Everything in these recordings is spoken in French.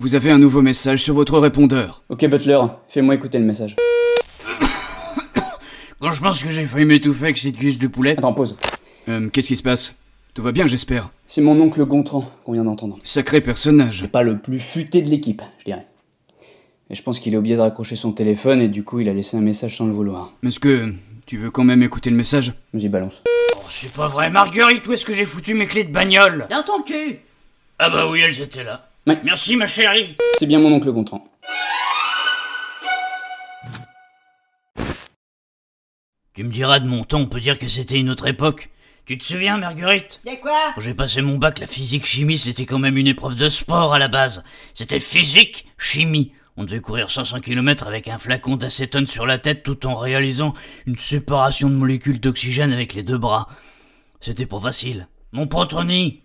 Vous avez un nouveau message sur votre répondeur. Ok Butler, fais-moi écouter le message. Quand je pense que j'ai failli m'étouffer avec cette cuisse de poulet... Attends, pause. Euh, qu'est-ce qui se passe Tout va bien, j'espère. C'est mon oncle Gontran qu'on vient d'entendre. Sacré personnage. C'est pas le plus futé de l'équipe, je dirais. Et je pense qu'il a oublié de raccrocher son téléphone et du coup il a laissé un message sans le vouloir. Mais Est-ce que tu veux quand même écouter le message J'y balance. Oh, c'est pas vrai, Marguerite, où est-ce que j'ai foutu mes clés de bagnole Dans ton Ah bah oui, elles étaient là. Merci ma chérie C'est bien mon oncle Gontran. Tu me diras de mon temps, on peut dire que c'était une autre époque. Tu te souviens, Marguerite De quoi Quand j'ai passé mon bac, la physique-chimie, c'était quand même une épreuve de sport à la base. C'était physique, chimie. On devait courir 500 km avec un flacon d'acétone sur la tête tout en réalisant une séparation de molécules d'oxygène avec les deux bras. C'était pas facile. Mon protroni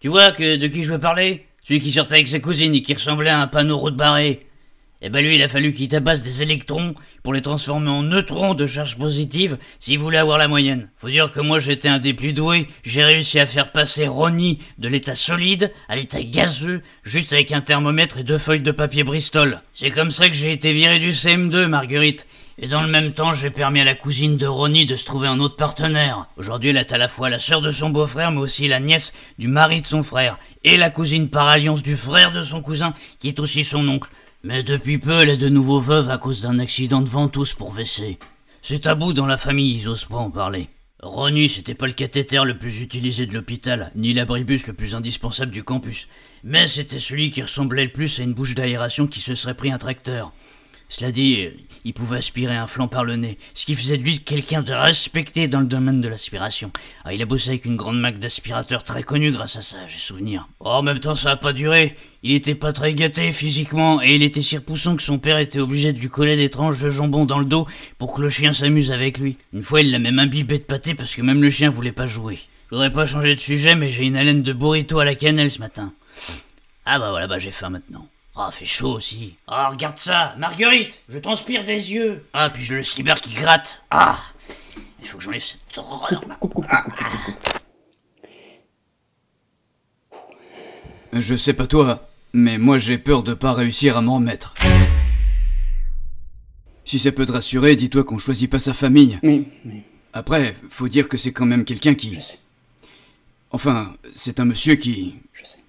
Tu vois que de qui je veux parler celui qui sortait avec ses cousines et qui ressemblait à un panneau route barré. Eh ben lui, il a fallu qu'il tabasse des électrons pour les transformer en neutrons de charge positive s'il voulait avoir la moyenne. Faut dire que moi j'étais un des plus doués, j'ai réussi à faire passer Ronnie de l'état solide à l'état gazeux juste avec un thermomètre et deux feuilles de papier Bristol. C'est comme ça que j'ai été viré du CM2, Marguerite. Et dans le même temps, j'ai permis à la cousine de Ronnie de se trouver un autre partenaire. Aujourd'hui, elle est à la fois la sœur de son beau-frère, mais aussi la nièce du mari de son frère, et la cousine par alliance du frère de son cousin, qui est aussi son oncle. Mais depuis peu, elle est de nouveau veuve à cause d'un accident de ventouse pour WC. C'est tabou dans la famille, ils osent pas en parler. Ronnie, c'était pas le cathéter le plus utilisé de l'hôpital, ni l'abribus le plus indispensable du campus, mais c'était celui qui ressemblait le plus à une bouche d'aération qui se serait pris un tracteur. Cela dit, il pouvait aspirer un flanc par le nez, ce qui faisait de lui quelqu'un de respecté dans le domaine de l'aspiration. Ah, il a bossé avec une grande marque d'aspirateurs très connue grâce à ça, j'ai souvenir. Oh, en même temps, ça n'a pas duré. Il était pas très gâté physiquement, et il était si repoussant que son père était obligé de lui coller des tranches de jambon dans le dos pour que le chien s'amuse avec lui. Une fois, il l'a même imbibé de pâté parce que même le chien voulait pas jouer. Je voudrais pas changer de sujet, mais j'ai une haleine de burrito à la cannelle ce matin. Ah bah voilà, bah j'ai faim maintenant. Ah, fait chaud aussi. Ah, regarde ça, Marguerite, je transpire des yeux. Ah, puis j'ai le slibber qui gratte. Ah, il faut que j'enlève cette horreur. Je sais pas toi, mais moi j'ai peur de pas réussir à m'en remettre. Si ça peut te rassurer, dis-toi qu'on choisit pas sa famille. Oui, oui. Après, faut dire que c'est quand même quelqu'un qui. Je sais. Enfin, c'est un monsieur qui. Je sais.